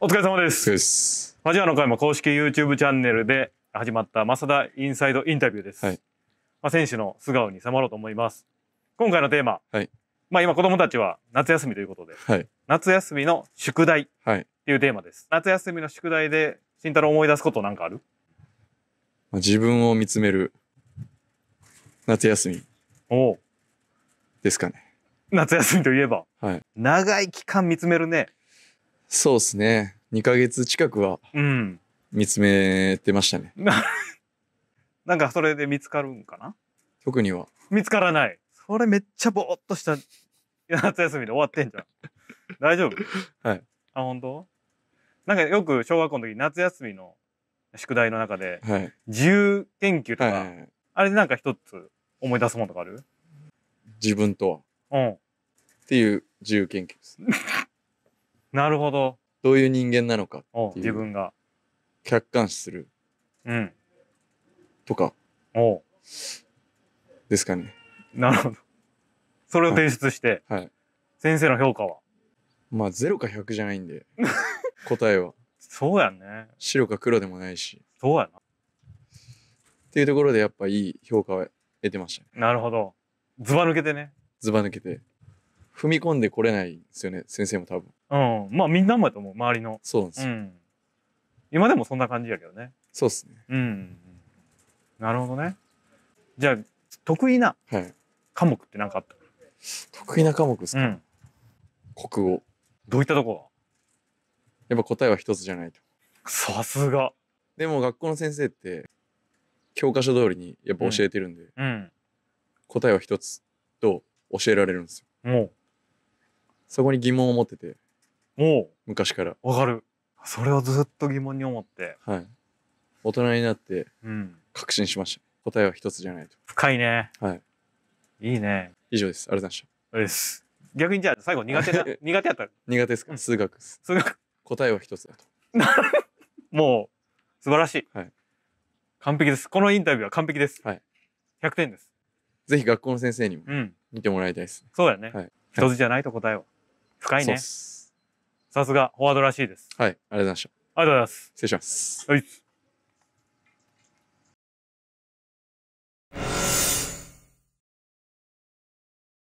お疲れ様です。ですマジアの会も公式 YouTube チャンネルで始まった増田インサイドインタビューです。はい、まあ選手の素顔に迫ろうと思います。今回のテーマ、はい、まあ今子供たちは夏休みということで、はい、夏休みの宿題っていうテーマです。夏休みの宿題で慎太郎思い出すことなんかある？まあ自分を見つめる夏休み。おですかね。夏休みといえば、長い期間見つめるね。そうですね2ヶ月近くはうん見つめてましたね、なんかそれで見つかるんかな特には見つからないそれめっちゃぼーっとした夏休みで終わってんじゃん大丈夫 はいあ本当なんかよく小学校の時夏休みの宿題の中ではい自由研究とか、はいはいはいあれでなんか一つ思い出すものとかある自分とはうんっていう自由研究ですねなるほど。どういう人間なのかってい自う分が。客観視するうん。とかおですかね。なるほど。それを提出して、はい。先生の評価は。まあ0か100じゃないんで 答えはそうやね。白か黒でもないしそうやな。っていうところでやっぱいい評価は得てましたね。な。なるほど。ずば抜けてね。ずば抜けて踏み込んでこれないですよね先生も多分うんまあみんなもやと思う周りのそうなんですよ、うん、今でもそんな感じやけどねそうっすねうんなるほどねじゃあ得意な科目って何かあった、はい、得意な科目ですか、うん、国語どういったとこやっぱ答えは一つじゃないとさすがでも学校の先生って教科書通りにやっぱ教えてるんで、うんうん、答えは一つと教えられるんですよもうそこに疑問を持ってても昔からうわかるそれをずっと疑問に思ってはい大人になってうん確信しました答えは一つじゃないと深いねはいいいね以上ですありがとうございましあです逆にじゃあ最後苦手だ。苦手やったら苦手ですか、数学です数学答えは一つだと もう素晴らしい、はい完璧ですこのインタビューは完璧です、はい100点ですぜひ学校の先生にも見てもらいたいですそうやね、はい一つじゃないと答えは深いね。さすが、フォワードらしいです。はい、ありがとうございました。ありがとうございます。失礼します。はい。